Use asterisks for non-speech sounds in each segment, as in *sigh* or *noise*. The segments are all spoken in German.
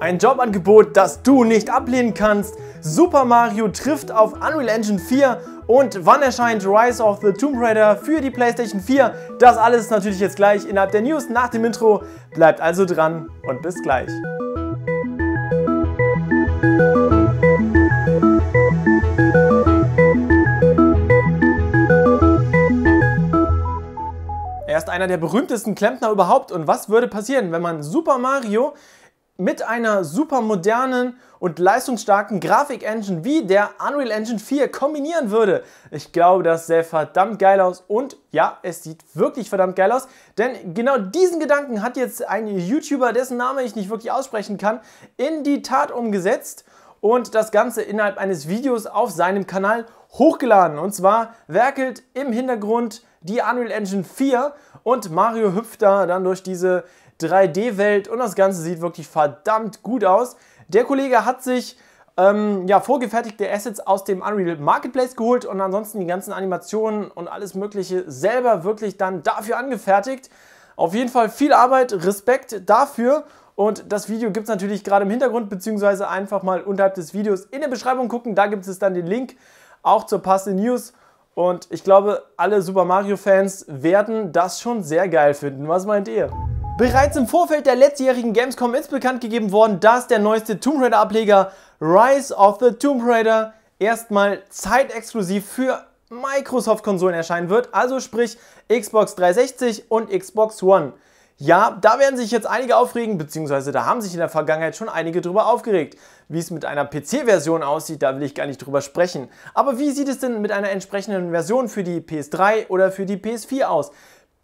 Ein Jobangebot, das du nicht ablehnen kannst. Super Mario trifft auf Unreal Engine 4 und wann erscheint Rise of the Tomb Raider für die PlayStation 4? Das alles ist natürlich jetzt gleich innerhalb der News nach dem Intro. Bleibt also dran und bis gleich. Er ist einer der berühmtesten Klempner überhaupt und was würde passieren, wenn man Super Mario mit einer super modernen und leistungsstarken Grafik-Engine wie der Unreal Engine 4 kombinieren würde. Ich glaube, das sähe verdammt geil aus und ja, es sieht wirklich verdammt geil aus, denn genau diesen Gedanken hat jetzt ein YouTuber, dessen Name ich nicht wirklich aussprechen kann, in die Tat umgesetzt und das Ganze innerhalb eines Videos auf seinem Kanal hochgeladen. Und zwar werkelt im Hintergrund die Unreal Engine 4 und Mario hüpft da dann durch diese 3D-Welt und das Ganze sieht wirklich verdammt gut aus. Der Kollege hat sich ähm, ja, vorgefertigte Assets aus dem Unreal Marketplace geholt und ansonsten die ganzen Animationen und alles Mögliche selber wirklich dann dafür angefertigt. Auf jeden Fall viel Arbeit, Respekt dafür. Und das Video gibt es natürlich gerade im Hintergrund, beziehungsweise einfach mal unterhalb des Videos in der Beschreibung gucken. Da gibt es dann den Link auch zur passenden News. Und ich glaube, alle Super Mario-Fans werden das schon sehr geil finden. Was meint ihr? Bereits im Vorfeld der letztjährigen Gamescom ist bekannt gegeben worden, dass der neueste Tomb Raider Ableger Rise of the Tomb Raider erstmal zeitexklusiv für Microsoft-Konsolen erscheinen wird, also sprich Xbox 360 und Xbox One. Ja, da werden sich jetzt einige aufregen, beziehungsweise da haben sich in der Vergangenheit schon einige drüber aufgeregt. Wie es mit einer PC-Version aussieht, da will ich gar nicht drüber sprechen. Aber wie sieht es denn mit einer entsprechenden Version für die PS3 oder für die PS4 aus?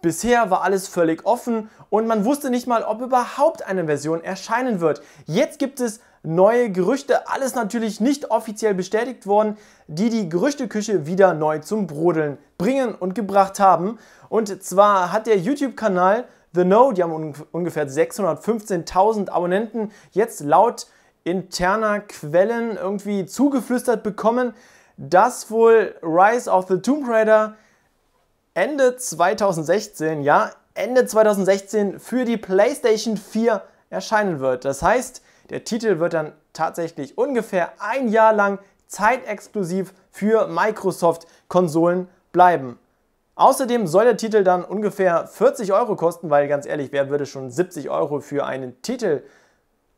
Bisher war alles völlig offen und man wusste nicht mal, ob überhaupt eine Version erscheinen wird. Jetzt gibt es neue Gerüchte, alles natürlich nicht offiziell bestätigt worden, die die Gerüchteküche wieder neu zum Brodeln bringen und gebracht haben. Und zwar hat der YouTube-Kanal The Know, die haben ungefähr 615.000 Abonnenten, jetzt laut interner Quellen irgendwie zugeflüstert bekommen, dass wohl Rise of the Tomb Raider Ende 2016, ja, Ende 2016 für die PlayStation 4 erscheinen wird. Das heißt, der Titel wird dann tatsächlich ungefähr ein Jahr lang zeitexklusiv für Microsoft-Konsolen bleiben. Außerdem soll der Titel dann ungefähr 40 Euro kosten, weil ganz ehrlich, wer würde schon 70 Euro für einen Titel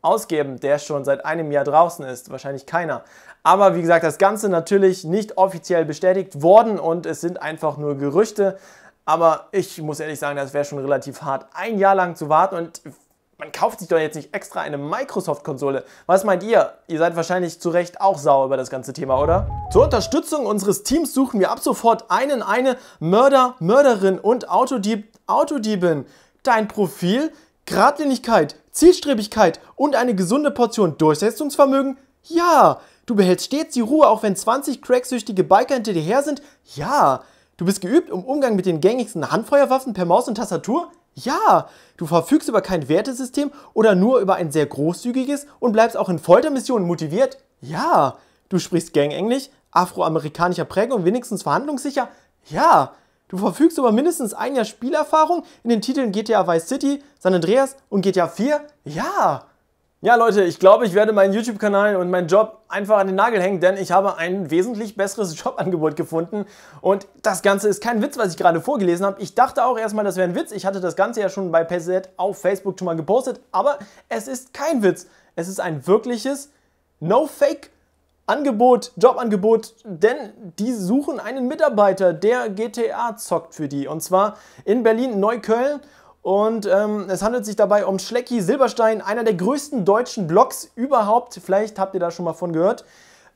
ausgeben, der schon seit einem Jahr draußen ist. Wahrscheinlich keiner. Aber wie gesagt, das Ganze natürlich nicht offiziell bestätigt worden und es sind einfach nur Gerüchte. Aber ich muss ehrlich sagen, das wäre schon relativ hart, ein Jahr lang zu warten und man kauft sich doch jetzt nicht extra eine Microsoft-Konsole. Was meint ihr? Ihr seid wahrscheinlich zu Recht auch sauer über das ganze Thema, oder? Zur Unterstützung unseres Teams suchen wir ab sofort einen, eine Mörder, Mörderin und Autodieb, Autodiebin. Dein Profil? Gradlinigkeit, Zielstrebigkeit und eine gesunde Portion Durchsetzungsvermögen? Ja. Du behältst stets die Ruhe, auch wenn 20 cracksüchtige Biker hinter dir her sind? Ja. Du bist geübt im Umgang mit den gängigsten Handfeuerwaffen per Maus und Tastatur? Ja. Du verfügst über kein Wertesystem oder nur über ein sehr großzügiges und bleibst auch in Foltermissionen motiviert? Ja. Du sprichst Gangenglisch, afroamerikanischer Prägung wenigstens verhandlungssicher? Ja. Du verfügst über mindestens ein Jahr Spielerfahrung in den Titeln GTA Vice City, San Andreas und GTA 4? Ja! Ja, Leute, ich glaube, ich werde meinen YouTube-Kanal und meinen Job einfach an den Nagel hängen, denn ich habe ein wesentlich besseres *laughs* Jobangebot gefunden. Und das Ganze ist kein Witz, was ich gerade vorgelesen habe. Ich dachte auch erstmal, das wäre ein Witz. Ich hatte das Ganze ja schon bei PZ auf Facebook schon mal gepostet, aber es ist kein Witz. Es ist ein wirkliches No-Fake-Jobangebot. Angebot, Jobangebot, denn die suchen einen Mitarbeiter, der GTA zockt für die. Und zwar in Berlin-Neukölln. Und ähm, es handelt sich dabei um Schlecki Silberstein, einer der größten deutschen Blogs überhaupt. Vielleicht habt ihr da schon mal von gehört.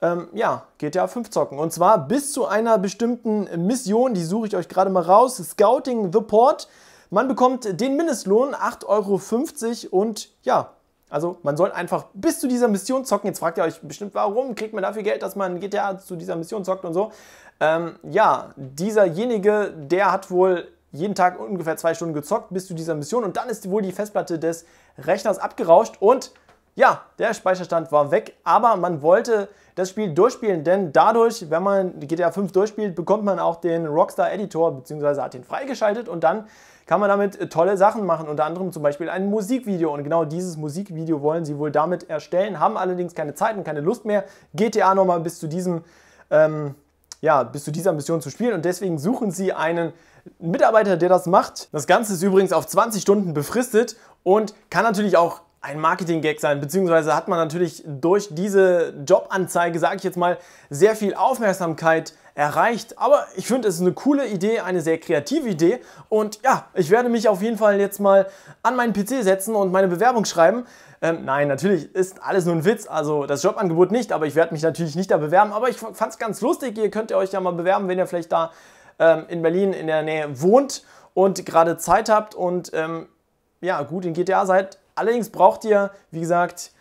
Ähm, ja, GTA 5 zocken. Und zwar bis zu einer bestimmten Mission, die suche ich euch gerade mal raus. Scouting the Port. Man bekommt den Mindestlohn 8,50 Euro und ja, also man soll einfach bis zu dieser Mission zocken. Jetzt fragt ihr euch bestimmt, warum kriegt man dafür Geld, dass man GTA zu dieser Mission zockt und so. Ähm, ja, dieserjenige, der hat wohl jeden Tag ungefähr zwei Stunden gezockt bis zu dieser Mission und dann ist wohl die Festplatte des Rechners abgerauscht und ja, der Speicherstand war weg, aber man wollte das Spiel durchspielen, denn dadurch, wenn man GTA 5 durchspielt, bekommt man auch den Rockstar Editor bzw. hat ihn freigeschaltet und dann kann man damit äh, tolle Sachen machen, unter anderem zum Beispiel ein Musikvideo und genau dieses Musikvideo wollen sie wohl damit erstellen, haben allerdings keine Zeit und keine Lust mehr, GTA nochmal bis zu diesem, ähm, ja, bis zu dieser Mission zu spielen und deswegen suchen sie einen Mitarbeiter, der das macht. Das Ganze ist übrigens auf 20 Stunden befristet und kann natürlich auch ein Marketing-Gag sein, beziehungsweise hat man natürlich durch diese Jobanzeige, sage ich jetzt mal, sehr viel Aufmerksamkeit erreicht. Aber ich finde, es ist eine coole Idee, eine sehr kreative Idee. Und ja, ich werde mich auf jeden Fall jetzt mal an meinen PC setzen und meine Bewerbung schreiben. Ähm, nein, natürlich ist alles nur ein Witz, also das Jobangebot nicht, aber ich werde mich natürlich nicht da bewerben. Aber ich fand es ganz lustig, ihr könnt ihr euch ja mal bewerben, wenn ihr vielleicht da ähm, in Berlin in der Nähe wohnt und gerade Zeit habt und ähm, ja, gut in GTA seid Allerdings braucht ihr, wie gesagt,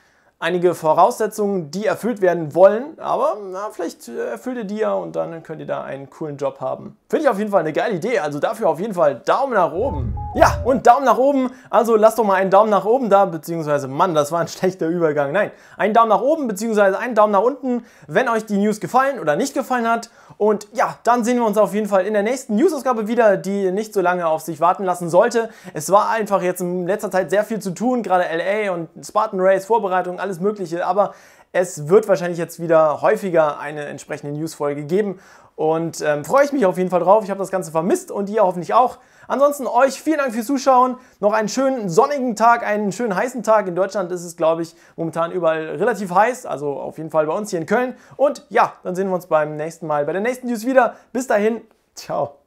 einige Voraussetzungen, die erfüllt werden wollen, aber na, vielleicht äh, erfüllt ihr die ja und dann könnt ihr da einen coolen Job haben. Finde ich auf jeden Fall eine geile Idee, also dafür auf jeden Fall Daumen nach oben. Ja, und Daumen nach oben, also lasst doch mal einen Daumen nach oben da, beziehungsweise, Mann, das war ein *laughs* schlechter Übergang, nein, einen Daumen nach oben, beziehungsweise einen Daumen nach unten, wenn euch die News gefallen oder nicht gefallen hat. Und ja, dann sehen wir uns auf jeden Fall in der nächsten News-Ausgabe wieder, die nicht so lange auf sich warten lassen sollte. Es war einfach jetzt in letzter Zeit sehr viel zu tun, gerade LA und Spartan Race, Vorbereitung, alles alles Mögliche, aber es wird wahrscheinlich jetzt wieder häufiger eine entsprechende Newsfolge geben und ähm, freue ich mich auf jeden Fall drauf. Ich habe das Ganze vermisst und ihr hoffentlich auch. Ansonsten euch vielen Dank fürs Zuschauen. Noch einen schönen sonnigen Tag, einen schönen heißen Tag. In Deutschland ist es, glaube ich, momentan überall relativ heiß. Also auf jeden Fall bei uns hier in Köln. Und ja, dann sehen wir uns beim nächsten Mal bei der nächsten News wieder. Bis dahin, ciao.